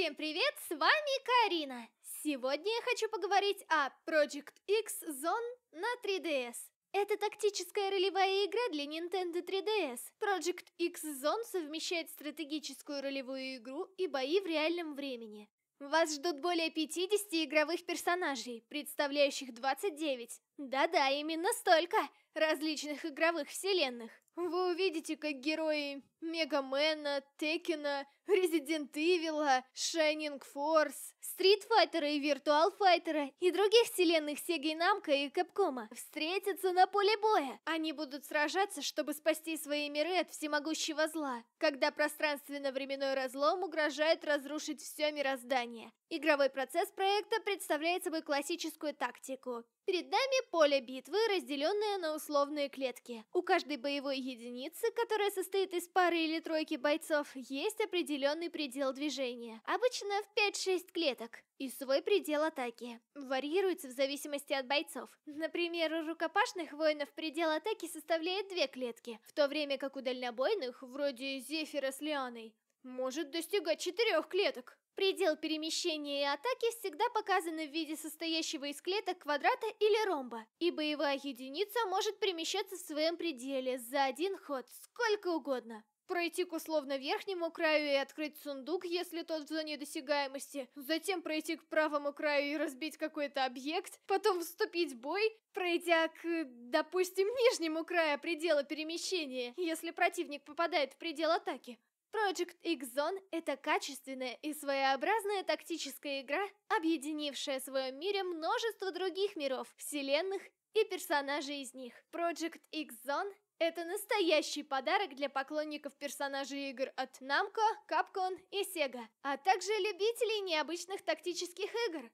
Всем привет, с вами Карина! Сегодня я хочу поговорить о Project X Zone на 3DS. Это тактическая ролевая игра для Nintendo 3DS. Project X Zone совмещает стратегическую ролевую игру и бои в реальном времени. Вас ждут более 50 игровых персонажей, представляющих 29. Да-да, именно столько! различных игровых вселенных. Вы увидите, как герои Мегамена, Текина, Резидент Ивила, Шайнинг Форс, Стрит Файтера и Виртуал Файтера и других вселенных Сеги Намка и Капкома встретятся на поле боя. Они будут сражаться, чтобы спасти свои миры от всемогущего зла, когда пространственно-временной разлом угрожает разрушить все мироздание. Игровой процесс проекта представляет собой классическую тактику. Перед нами поле битвы, разделенное на условные клетки. У каждой боевой единицы, которая состоит из пары или тройки бойцов, есть определенный предел движения. Обычно в 5-6 клеток. И свой предел атаки. Варьируется в зависимости от бойцов. Например, у рукопашных воинов предел атаки составляет две клетки, в то время как у дальнобойных, вроде Зефира с Леоной, может достигать четырех клеток. Предел перемещения и атаки всегда показаны в виде состоящего из клеток квадрата или ромба, и боевая единица может перемещаться в своем пределе за один ход сколько угодно. Пройти к условно верхнему краю и открыть сундук, если тот в зоне досягаемости. Затем пройти к правому краю и разбить какой-то объект. Потом вступить в бой, пройдя к, допустим, нижнему краю предела перемещения, если противник попадает в предел атаки. Project X Zone — это качественная и своеобразная тактическая игра, объединившая в своем мире множество других миров, вселенных и персонажей из них. Project X Zone — это настоящий подарок для поклонников персонажей игр от Namco, Capcom и Sega, а также любителей необычных тактических игр.